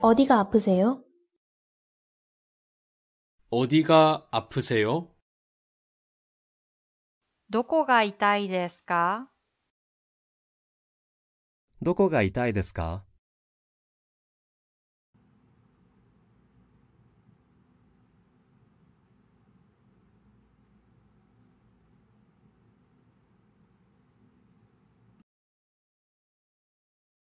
어디가아프세요어디가아프세요どこが痛いですかどこが痛いですか